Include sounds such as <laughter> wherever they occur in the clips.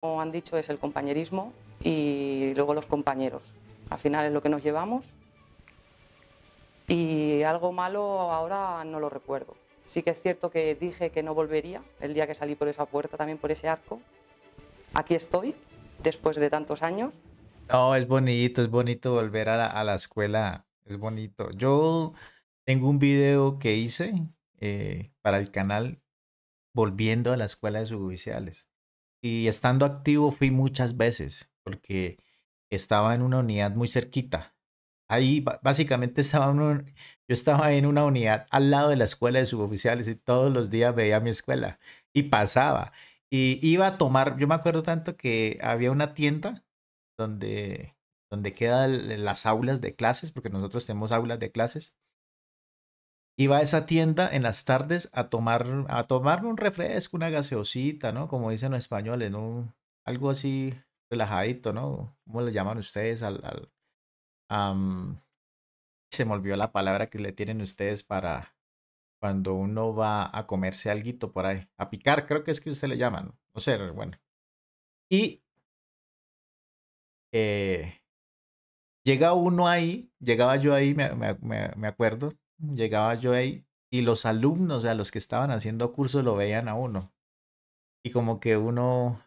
Como han dicho, es el compañerismo y luego los compañeros. Al final es lo que nos llevamos. Y algo malo ahora no lo recuerdo. Sí que es cierto que dije que no volvería el día que salí por esa puerta, también por ese arco. Aquí estoy, después de tantos años. No, es bonito, es bonito volver a la, escuela. Es bonito. Yo tengo un video que hice eh, para el canal volviendo a la escuela de suboficiales y estando activo fui muchas veces porque estaba en una unidad muy cerquita. Ahí básicamente estaba uno, yo estaba en una unidad al lado de la escuela de suboficiales y todos los días veía mi escuela y pasaba. Y iba a tomar, yo me acuerdo tanto que había una tienda donde, donde quedan las aulas de clases, porque nosotros tenemos aulas de clases. Iba a esa tienda en las tardes a, tomar, a tomarme un refresco, una gaseosita, ¿no? Como dicen los españoles, ¿no? Algo así relajadito, ¿no? ¿Cómo le llaman ustedes al... al se me olvidó la palabra que le tienen ustedes para cuando uno va a comerse algo por ahí. A picar, creo que es que se le llaman. No, no bueno. Y eh, llega uno ahí, llegaba yo ahí, me, me, acuerdo, llegaba yo ahí y los alumnos, o sea, los que estaban haciendo cursos lo veían a uno. Y como que uno,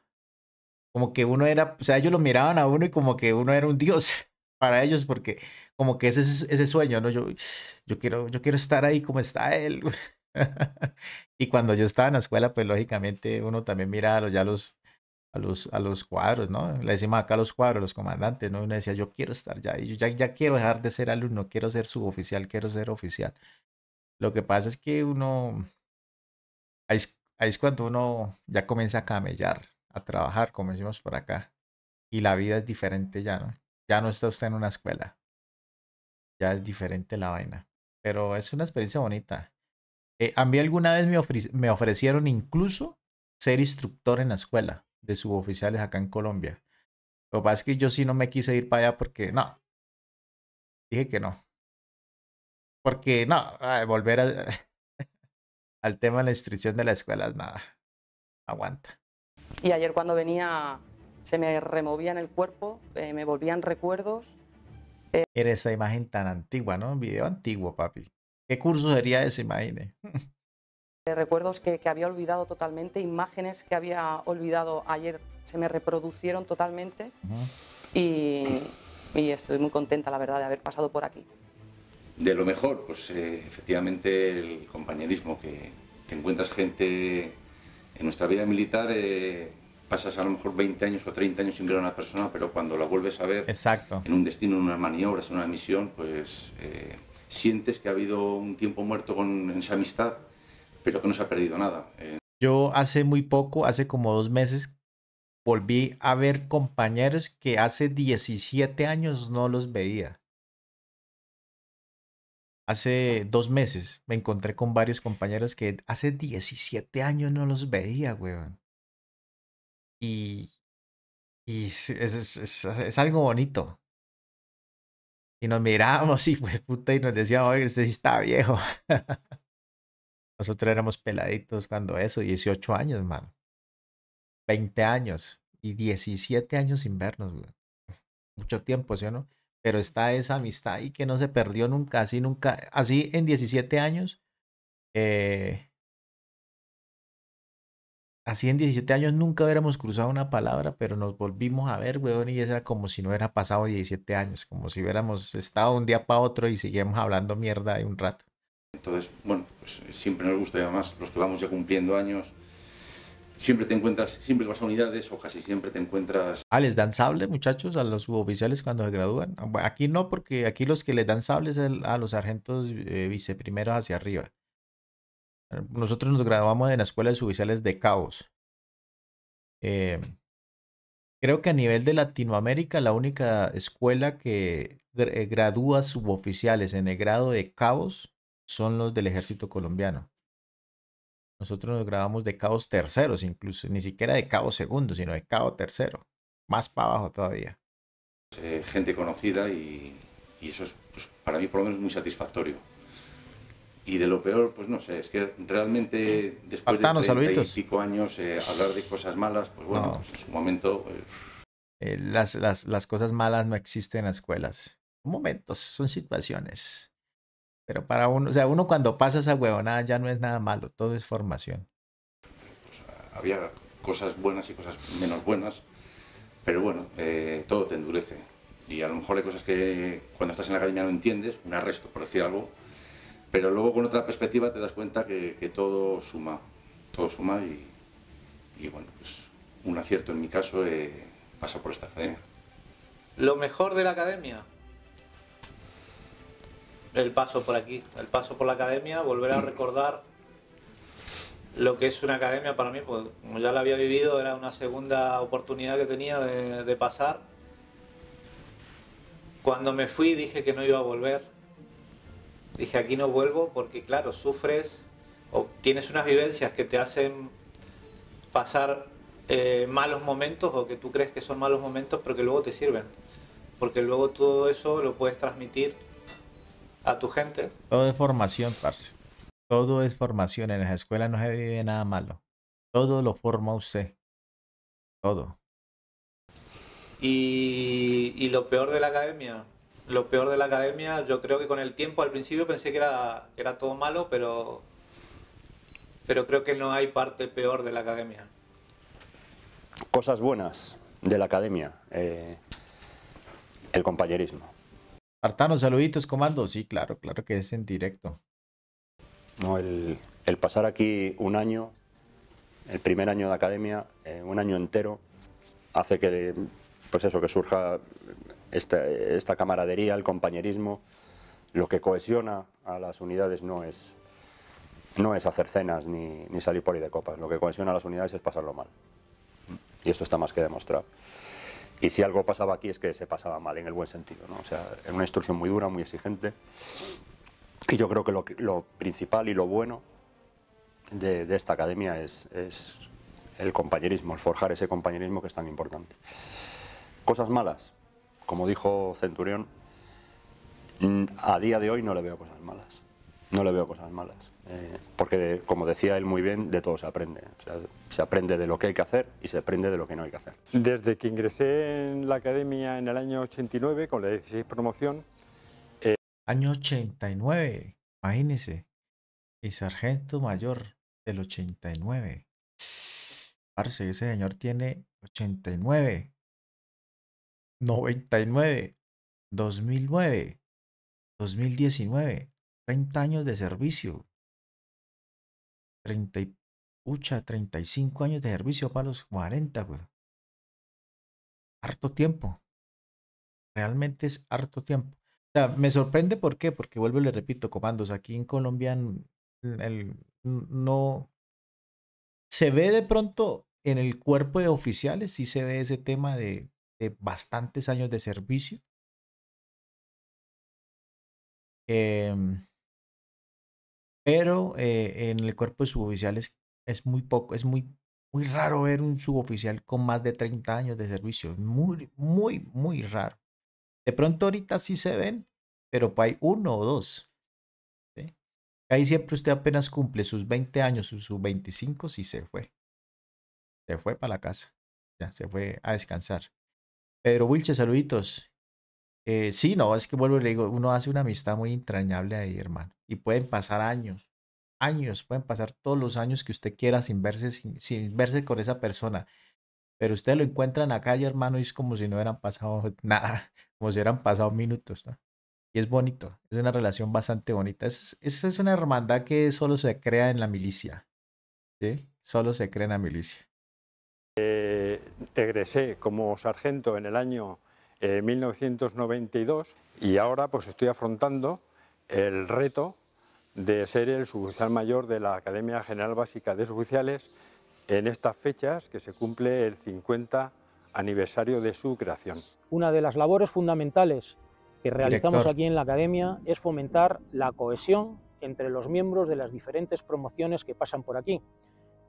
como que uno era, o sea, ellos lo miraban a uno y como que uno era un dios <laughs> para ellos porque como que ese ese sueño, ¿no? Yo, yo quiero, yo quiero estar ahí como está él. <laughs> y cuando yo estaba en la escuela, pues lógicamente uno también miraba ya los, a los, a los cuadros, ¿no? Le decimos acá a los cuadros, los comandantes, ¿no? Uno decía, yo quiero estar ya, yo ya, ya quiero dejar de ser alumno, quiero ser suboficial, quiero ser oficial. Lo que pasa es que uno, ahí es, cuando uno ya comienza a camellar, a trabajar, como decimos por acá, y la vida es diferente ya, ¿no? Ya no está usted en una escuela, ya es diferente la vaina, pero es una experiencia bonita. Eh, a mí alguna vez me ofrecieron incluso ser instructor en la escuela de suboficiales acá en Colombia. Lo que pasa es que yo sí no me quise ir para allá porque no. Dije que no. Porque no, volver <laughs> al, tema de la instrucción de la escuela nada. Aguanta. Y ayer cuando venía se me removía el cuerpo, eh, me volvían recuerdos. Era esta imagen tan antigua, ¿no? Un video antiguo, papi. ¿Qué curso sería esa imagine? <laughs> recuerdos que, había olvidado totalmente, imágenes que había olvidado ayer se me reproducieron totalmente y, estoy muy contenta, la verdad, de haber pasado por aquí. De lo mejor, pues eh, efectivamente el compañerismo, que, encuentras gente en nuestra vida militar. Eh, pasas a lo mejor 20 años o 30 años sin ver a una persona, pero cuando la vuelves a ver en un destino, en una maniobra, en una misión, pues eh, sientes que ha habido un tiempo muerto con esa amistad pero que no se ha perdido nada. Eh, Yo hace muy poco, hace como dos meses, volví a ver compañeros que hace 17 años no los veía. Hace dos meses me encontré con varios compañeros que hace 17 años no los veía, weón. Y, y es, algo bonito. Y nos mirábamos y, <laughs> fue puta, y nos decíamos, oye, este sí está viejo. <laughs> Nosotros éramos peladitos cuando eso, 18 años, mano. 20 años y 17 años sin vernos, güey. Mucho tiempo, ¿sí o no? Pero está esa amistad y que no se perdió nunca, así nunca, así en 17 años, eh, así en 17 años nunca hubiéramos cruzado una palabra, pero nos volvimos a ver, weón, y eso era como si no hubiera pasado 17 años, como si hubiéramos estado un día para otro y seguíamos hablando mierda de un rato. Entonces, bueno, pues eh, siempre nos gusta y además los que vamos ya cumpliendo años, siempre te encuentras, siempre vas a unidades o casi siempre te encuentras... Ah, les dan sable, muchachos, a los suboficiales cuando se gradúan. Aquí no, porque aquí los que les dan sables a los sargentos eh, viceprimeros hacia arriba. Nosotros nos graduamos en la escuela de suboficiales de Caos. Eh, creo que a nivel de Latinoamérica, la única escuela que gradúa suboficiales en el grado de cabos son los del ejército colombiano. Nosotros nos grabamos de cabos terceros, incluso ni siquiera de cabo segundo, sino de cabo tercero, más para abajo todavía. Eh, gente conocida y, eso es pues, para mí por lo menos muy satisfactorio. Y de lo peor, pues no sé, es que realmente <clears throat> después de 30 años eh, hablar de cosas malas, pues bueno, pues en su momento... Eh, las, cosas malas no existen en las escuelas. Momentos, son situaciones. Pero para uno, o sea, uno cuando pasa esa huevonada ya no es nada malo, todo es formación. había cosas buenas y cosas menos buenas, pero bueno, eh, todo te endurece. Y a lo mejor hay cosas que cuando estás en la academia no entiendes, un arresto por decir algo, pero luego con otra perspectiva te das cuenta que, todo suma, todo suma y, bueno, pues un acierto en mi caso eh, pasa por esta academia. ¿Lo mejor de la academia? el paso por aquí, el paso por la academia, volver a recordar lo que es una academia para mí, porque como ya la había vivido, era una segunda oportunidad que tenía de, pasar. Cuando me fui dije que no iba a volver. Dije, aquí no vuelvo porque claro, sufres o tienes unas vivencias que te hacen pasar eh, malos momentos o que tú crees que son malos momentos, pero que luego te sirven. Porque luego todo eso lo puedes transmitir a tu gente. Todo es formación, parce. Todo es formación. En las escuelas no se vive nada malo. Todo lo forma usted. Todo. Y, lo peor de la academia. Lo peor de la academia, yo creo que con el tiempo, al principio pensé que era, era todo malo, pero, pero creo que no hay parte peor de la academia. Cosas buenas de la academia. Eh, el compañerismo. Artano, saluditos, comando. Sí, claro, claro que es en directo. No, el, pasar aquí un año, el primer año de academia, eh, un año entero, hace que, pues eso, que surja este, esta, camaradería, el compañerismo. Lo que cohesiona a las unidades no es, no es hacer cenas ni, ni salir por ahí de copas. Lo que cohesiona a las unidades es pasarlo mal. Y esto está más que demostrado. Y si algo pasaba aquí es que se pasaba mal, en el buen sentido. ¿no? O sea, era una instrucción muy dura, muy exigente. Y yo creo que lo, principal y lo bueno de, esta academia es, el compañerismo, el forjar ese compañerismo que es tan importante. Cosas malas, como dijo Centurión, mm, a día de hoy no le veo cosas malas no le veo cosas malas. Eh, porque, como decía él muy bien, de todo se aprende. se aprende de lo que hay que hacer y se aprende de lo que no hay que hacer. Desde que ingresé en la academia en el año 89, con la 16 promoción. Eh, año 89, imagínese. Y sargento mayor del 89. Parce, ese señor tiene 89, 99, 2009, 2019. 30 años de servicio. 30 y 35 años de servicio para los 40, güey. Harto tiempo. Realmente es harto tiempo. O sea, me sorprende por qué, porque vuelvo y le repito, comandos, aquí en Colombia el, no se ve de pronto en el cuerpo de oficiales, sí se ve ese tema de, de bastantes años de servicio. Eh, pero eh, en el cuerpo de suboficiales es muy poco, es muy, muy raro ver un suboficial con más de 30 años de servicio, muy, muy, muy raro. De pronto ahorita sí se ven, pero hay uno o dos. Ahí siempre usted apenas cumple sus 20 años, sus, sus 25, sí se fue. Se fue para la casa, ya se fue a descansar. Pedro Wilche, saluditos. Eh, sí, no, es que vuelvo y le digo, uno hace una amistad muy entrañable ahí, hermano. Y pueden pasar años, años, pueden pasar todos los años que usted quiera sin verse, sin, verse con esa persona. Pero usted lo encuentra en la calle, hermano, y es como si no hubieran pasado <laughs> nada, como si hubieran pasado minutos, ¿no? Y es bonito, es una relación bastante bonita. Esa es, una hermandad que solo se crea en la milicia. ¿sí? Solo se crea en la milicia. Eh, egresé como sargento en el año 1992 eh, y ahora pues estoy afrontando el reto de ser el suboficial mayor de la Academia General Básica de Suboficiales en estas fechas que se cumple el 50 aniversario de su creación. Una de las labores fundamentales que realizamos aquí en la Academia es fomentar la cohesión entre los miembros de las diferentes promociones que pasan por aquí,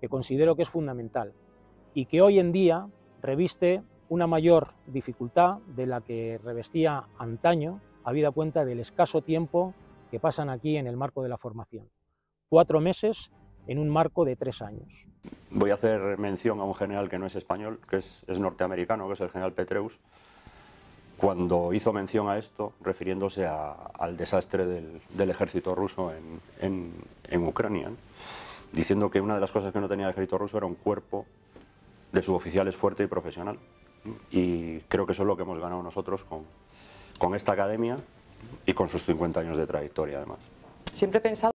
que considero que es fundamental y que hoy en día reviste una mayor dificultad de la que revestía antaño, habida cuenta del escaso tiempo que pasan aquí en el marco de la formación. Cuatro meses en un marco de tres años. Voy a hacer mención a un general que no es español, que es, norteamericano, que es el general Petreus, cuando hizo mención a esto, refiriéndose al desastre del, ejército ruso en, Ucrania, diciendo que una de las cosas que no tenía el ejército ruso era un cuerpo de suboficiales fuerte y profesional. Y creo que eso es lo que hemos ganado nosotros con, con esta academia y con sus 50 años de trayectoria, además. Siempre he pensado.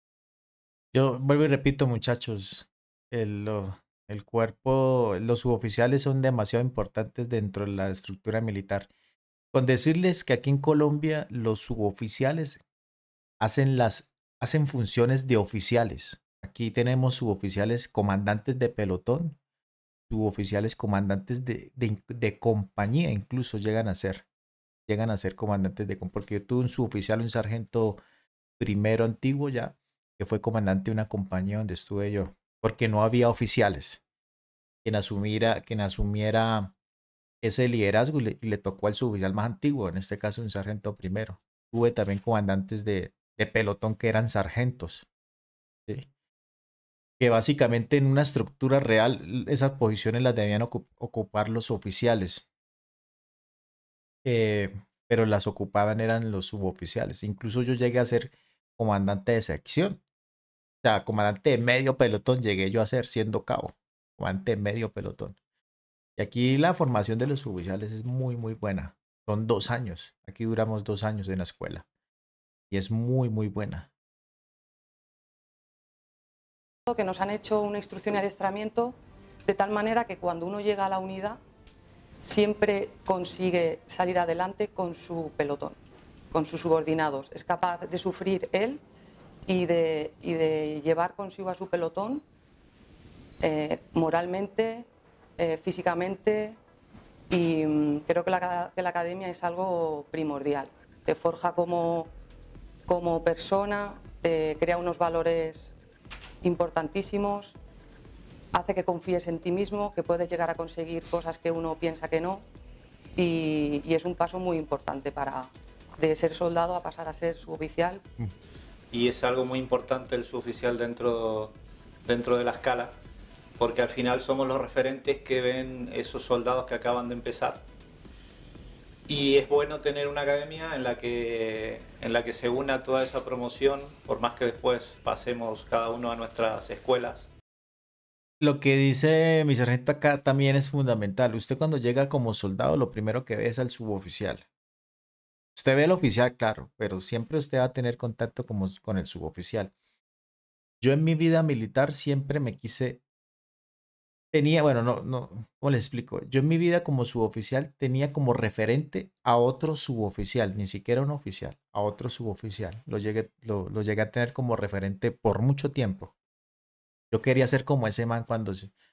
Yo vuelvo y repito, muchachos, el, el cuerpo, los suboficiales son demasiado importantes dentro de la estructura militar. Con decirles que aquí en Colombia los suboficiales hacen las hacen funciones de oficiales. Aquí tenemos suboficiales comandantes de pelotón, suboficiales comandantes de, compañía, incluso llegan a ser. Llegan a ser comandantes de compañía. Porque yo tuve un suboficial, un sargento primero antiguo ya, que fue comandante de una compañía donde estuve yo. Porque no había oficiales. Quien asumiera, quien asumiera ese liderazgo y le, tocó al suboficial más antiguo, en este caso un sargento primero. Tuve también comandantes de, de pelotón que eran sargentos. ¿sí? que básicamente en una estructura real esas posiciones las debían ocupar los oficiales. Eh, pero las ocupaban eran los suboficiales. Incluso yo llegué a ser comandante de sección. O sea, comandante de medio pelotón llegué yo a ser siendo cabo. Comandante de medio pelotón. Y aquí la formación de los suboficiales es muy, muy buena. Son dos años. Aquí duramos dos años en la escuela. Y es muy, muy buena que nos han hecho una instrucción y adiestramiento de tal manera que cuando uno llega a la unidad siempre consigue salir adelante con su pelotón, con sus subordinados. Es capaz de sufrir él y de, llevar consigo a su pelotón eh, moralmente, eh, físicamente y mm, creo que la, academia es algo primordial. Te forja como, como persona, te crea unos valores importantísimos, hace que confíes en ti mismo, que puedes llegar a conseguir cosas que uno piensa que no y, es un paso muy importante para de ser soldado a pasar a ser suboficial. Mm. Y es algo muy importante el suboficial dentro, dentro de la escala, porque al final somos los referentes que ven esos soldados que acaban de empezar y es bueno tener una academia en la que, en la que se una toda esa promoción, por más que después pasemos cada uno a nuestras escuelas. Lo que dice mi sargento acá también es fundamental. Usted cuando llega como soldado, lo primero que ve es al suboficial. Usted ve al oficial, claro, pero siempre usted va a tener contacto como, con el suboficial. Yo en mi vida militar siempre me quise tenía, bueno, no, no, ¿cómo les explico? Yo en mi vida como suboficial tenía como referente a otro suboficial, ni siquiera un oficial, a otro suboficial. Lo llegué, lo, lo llegué a tener como referente por mucho tiempo. Yo quería ser como ese man cuando,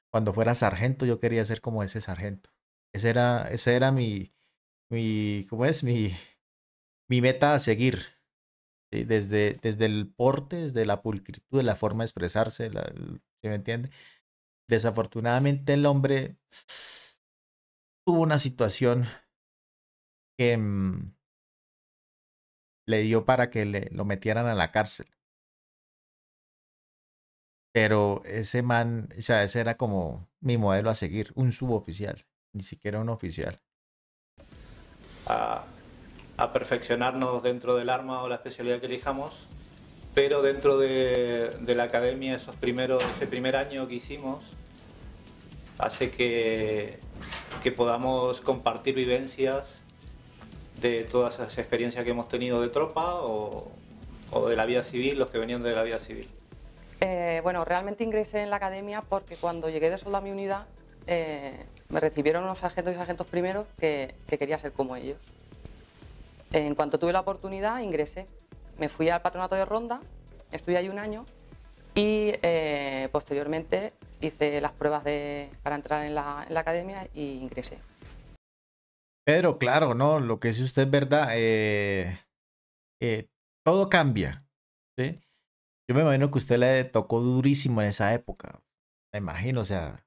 cuando fuera sargento, yo quería ser como ese sargento. Ese era, ese era mi, mi, ¿cómo es? Mi, mi meta a seguir. Desde, desde el porte, desde la pulcritud, la forma de expresarse, se me entiende? Desafortunadamente el hombre tuvo una situación que mm, le dio para que le, lo metieran a la cárcel. Pero ese man, o sea, ese era como mi modelo a seguir, un suboficial, ni siquiera un oficial. a perfeccionarnos dentro del arma o la especialidad que elijamos pero dentro de, la academia esos primeros, ese primer año que hicimos hace que, que podamos compartir vivencias de todas esas experiencias que hemos tenido de tropa o, de la vida civil, los que venían de la vida civil. Eh, bueno, realmente ingresé en la academia porque cuando llegué de soldado a mi unidad eh, me recibieron unos sargentos y sargentos primeros que, que quería ser como ellos. En cuanto tuve la oportunidad ingresé me fui al patronato de Ronda, estudié ahí un año y eh, posteriormente hice las pruebas de, para entrar en la, academia y ingresé. Pedro, claro, ¿no? Lo que dice usted es verdad. Eh, eh, todo cambia. Yo me imagino que usted le tocó durísimo en esa época. Me imagino, o sea.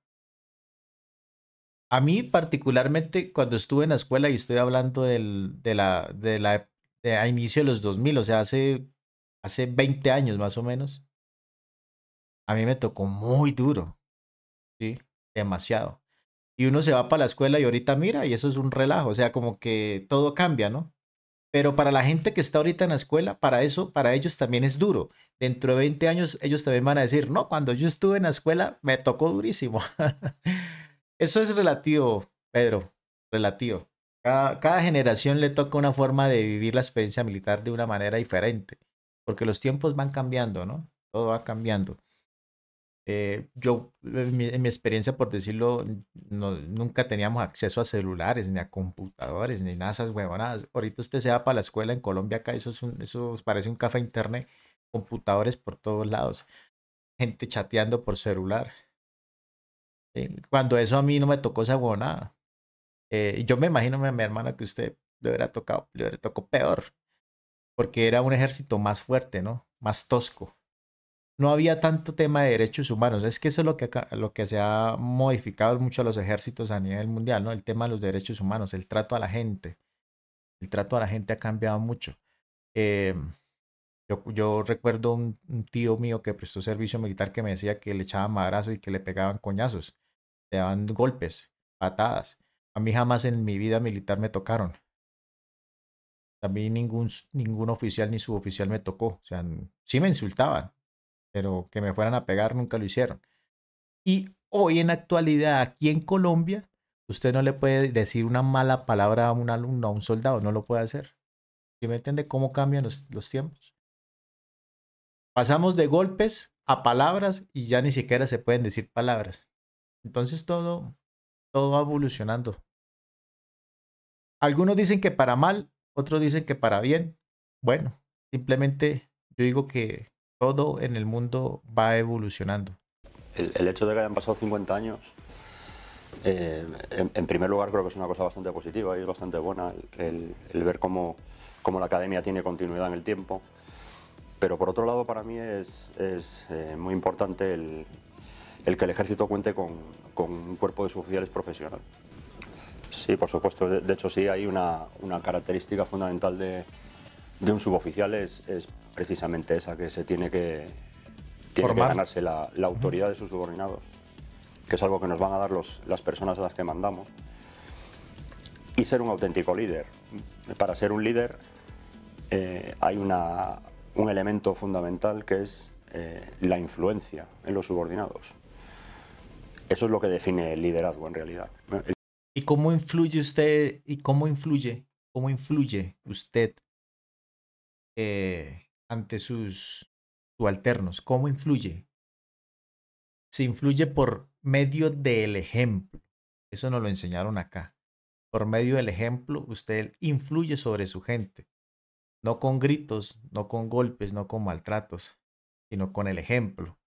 A mí particularmente, cuando estuve en la escuela y estoy hablando del, de, la, de la a inicio de los 2000, o sea, hace, hace 20 años más o menos, a mí me tocó muy duro, ¿sí? Demasiado. Y uno se va para la escuela y ahorita mira, y eso es un relajo, o sea, como que todo cambia, ¿no? Pero para la gente que está ahorita en la escuela, para eso, para ellos también es duro. Dentro de 20 años, ellos también van a decir, no, cuando yo estuve en la escuela, me tocó durísimo. <laughs> eso es relativo, Pedro, relativo. Cada, generación le toca una forma de vivir la experiencia militar de una manera diferente, porque los tiempos van cambiando, ¿no? Todo va cambiando. Eh, yo, en mi, experiencia, por decirlo, nunca teníamos acceso a celulares, ni a computadores, ni nada esas huevonadas. Ahorita usted se va para la escuela en Colombia, acá eso, es parece un café internet, computadores por todos lados, gente chateando por celular. cuando eso a mí no me tocó esa huevonada eh, yo me imagino a mi hermano que usted le hubiera tocado, le hubiera peor, porque era un ejército más fuerte, ¿no? Más tosco. No había tanto tema de derechos humanos. Es que eso es lo que, lo que se ha modificado mucho a los ejércitos a nivel mundial, ¿no? El tema de los derechos humanos, el trato a la gente. El trato a la gente ha cambiado mucho. Eh, yo, recuerdo un, un, tío mío que prestó servicio militar que me decía que le echaban madrazos y que le pegaban coñazos, le daban golpes, patadas. A mí jamás en mi vida militar me tocaron. A mí ningún, oficial ni suboficial me tocó. O sea, sí me insultaban, pero que me fueran a pegar nunca lo hicieron. Y hoy en actualidad, aquí en Colombia, usted no le puede decir una mala palabra a un alumno, a un soldado, no lo puede hacer. ¿Sí me entiende cómo cambian los, tiempos? Pasamos de golpes a palabras y ya ni siquiera se pueden decir palabras. Entonces todo va evolucionando. Algunos dicen que para mal, otros dicen que para bien. Bueno, simplemente yo digo que todo en el mundo va evolucionando. El, hecho de que hayan pasado 50 años, eh, en, primer lugar creo que es una cosa bastante positiva y bastante buena el, ver cómo, la academia tiene continuidad en el tiempo. Pero por otro lado para mí es, eh, muy importante el, que el ejército cuente con, un cuerpo de suboficiales profesional. Sí, por supuesto. De, hecho, sí hay una, característica fundamental de, un suboficial es, precisamente esa, que se tiene que, tiene que ganarse la, autoridad de sus subordinados, que es algo que nos van a dar las personas a las que mandamos, y ser un auténtico líder. Para ser un líder eh, hay una, un elemento fundamental que es eh, la influencia en los subordinados. Eso es lo que define el liderazgo en realidad. ¿Y cómo influye usted, y cómo influye, cómo influye usted eh, ante sus alternos? ¿Cómo influye? Se influye por medio del ejemplo. Eso nos lo enseñaron acá. Por medio del ejemplo, usted influye sobre su gente. No con gritos, no con golpes, no con maltratos, sino con el ejemplo.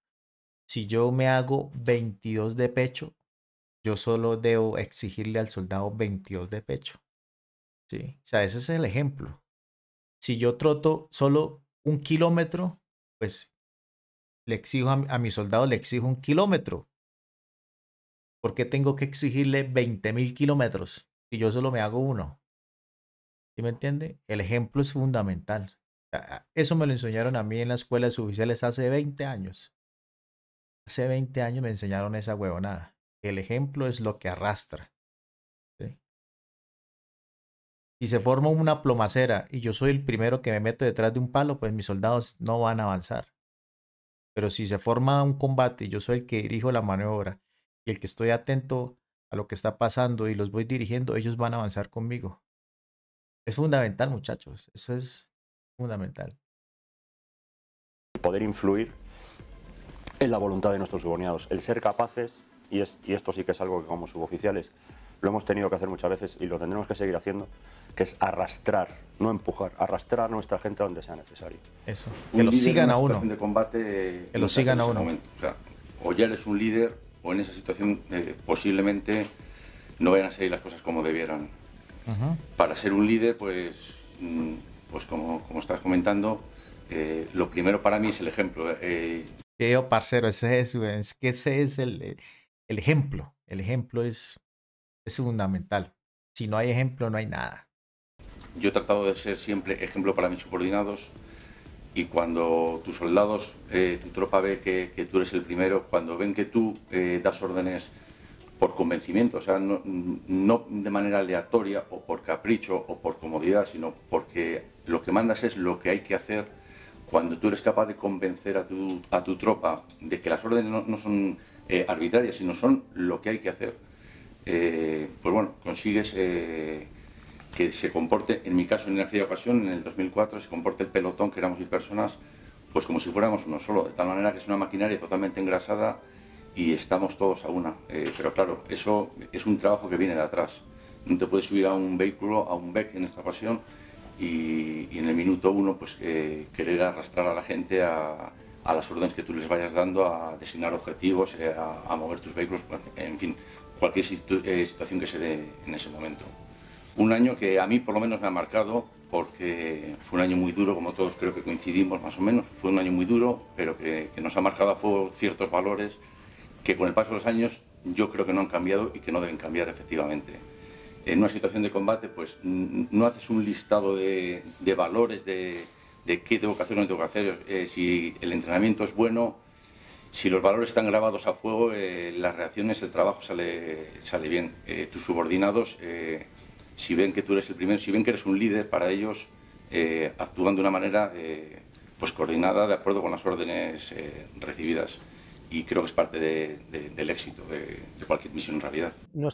Si yo me hago 22 de pecho, yo solo debo exigirle al soldado 22 de pecho. ¿Sí? O sea, ese es el ejemplo. Si yo troto solo un kilómetro, pues le exijo a, mi soldado, le exijo un kilómetro. ¿Por qué tengo que exigirle 20 mil kilómetros si yo solo me hago uno? ¿Sí me entiende? El ejemplo es fundamental. Eso me lo enseñaron a mí en la escuela oficiales hace 20 años. Hace 20 años me enseñaron esa huevonada. El ejemplo es lo que arrastra. Si se forma una plomacera y yo soy el primero que me meto detrás de un palo, pues mis soldados no van a avanzar. Pero si se forma un combate y yo soy el que dirijo la maniobra y el que estoy atento a lo que está pasando y los voy dirigiendo, ellos van a avanzar conmigo. Es fundamental, muchachos. Eso es fundamental. Poder influir en la voluntad de nuestros subordinados, el ser capaces y, esto sí que es algo que como suboficiales lo hemos tenido que hacer muchas veces y lo tendremos que seguir haciendo, que es arrastrar, no empujar, arrastrar a nuestra gente donde sea necesario. Eso, que lo sigan a uno. De combate, que lo sigan a uno. O, ya eres un líder o en esa situación eh, posiblemente no vayan a seguir las cosas como debieran. Para ser un líder, pues, mm, pues como, estás comentando, eh, lo primero para mí es el ejemplo. Eh, eh parcero, ese es, es que ese es el el ejemplo. El ejemplo es, es fundamental. Si no hay ejemplo, no hay nada. Yo he tratado de ser siempre ejemplo para mis subordinados y cuando tus soldados, eh, tu tropa ve que, que, tú eres el primero, cuando ven que tú eh, das órdenes por convencimiento, o sea, no, no, de manera aleatoria o por capricho o por comodidad, sino porque lo que mandas es lo que hay que hacer cuando tú eres capaz de convencer a tu, a tu tropa de que las órdenes no, son eh, arbitrarias, sino son lo que hay que hacer, eh, pues bueno, consigues eh, que se comporte, en mi caso en aquella ocasión, en el 2004, se comporte el pelotón, que éramos 10 personas, pues como si fuéramos uno solo, de tal manera que es una maquinaria totalmente engrasada y estamos todos a una. pero claro, eso es un trabajo que viene de atrás. No te puedes subir a un vehículo, a un BEC en esta ocasión, y, en el minuto uno pues eh, querer arrastrar a la gente a, las órdenes que tú les vayas dando, a designar objetivos, eh, a, mover tus vehículos, pues, en fin, cualquier eh, situación que se dé en ese momento. Un año que a mí por lo menos me ha marcado porque fue un año muy duro, como todos creo que coincidimos más o menos, fue un año muy duro, pero que, que nos ha marcado a fuego ciertos valores que con el paso de los años yo creo que no han cambiado y que no deben cambiar efectivamente en una situación de combate, pues no haces un listado de, valores de, qué tengo que hacer o no tengo que hacer. Eh, si el entrenamiento es bueno, si los valores están grabados a fuego, eh, las reacciones, el trabajo sale, sale bien. Eh, tus subordinados, si ven que tú eres el primero, si ven que eres un líder, para ellos actúan de una manera pues coordinada de acuerdo con las órdenes recibidas. Y creo que es parte del éxito de, cualquier misión en realidad.